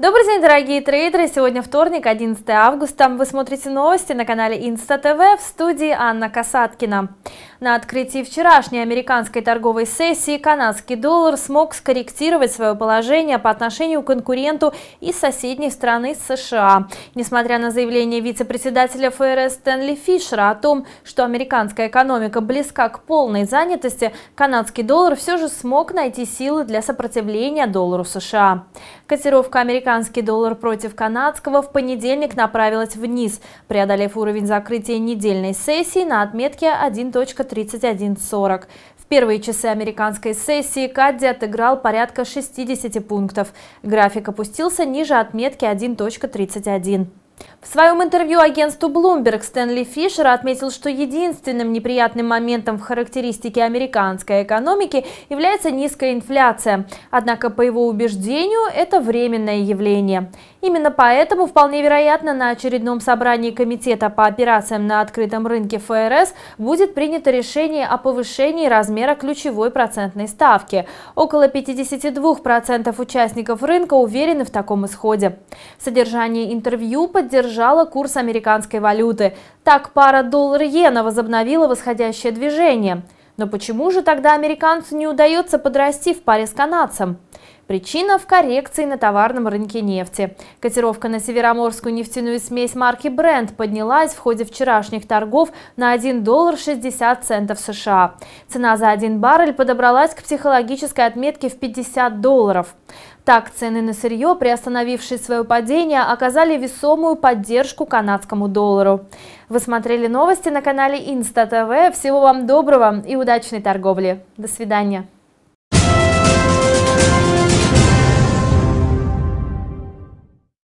Добрый день, дорогие трейдеры! Сегодня вторник, 11 августа. Вы смотрите новости на канале Инста ТВ в студии Анна Касаткина. На открытии вчерашней американской торговой сессии канадский доллар смог скорректировать свое положение по отношению к конкуренту из соседней страны США. Несмотря на заявление вице-председателя ФРС Стэнли Фишера о том, что американская экономика близка к полной занятости, канадский доллар все же смог найти силы для сопротивления доллару США. Котировка американского американский доллар против канадского в понедельник направилась вниз, преодолев уровень закрытия недельной сессии на отметке 1.3140. В первые часы американской сессии Кадди отыграл порядка 60 пунктов. График опустился ниже отметки 1.31. В своем интервью агентству Bloomberg Стэнли Фишер отметил, что единственным неприятным моментом в характеристике американской экономики является низкая инфляция. Однако, по его убеждению, это временное явление. Именно поэтому, вполне вероятно, на очередном собрании Комитета по операциям на открытом рынке ФРС будет принято решение о повышении размера ключевой процентной ставки. Около 52% участников рынка уверены в таком исходе. Содержание интервью под поддержала курс американской валюты. Так пара доллар-иена возобновила восходящее движение. Но почему же тогда американцу не удается подрасти в паре с канадцем? Причина в коррекции на товарном рынке нефти. Котировка на североморскую нефтяную смесь марки Brent поднялась в ходе вчерашних торгов на 1 доллар 60 центов США. Цена за 1 баррель подобралась к психологической отметке в 50 долларов. Так, цены на сырье, приостановившие свое падение, оказали весомую поддержку канадскому доллару. Вы смотрели новости на канале Инста ТВ. Всего вам доброго и удачной торговли. До свидания.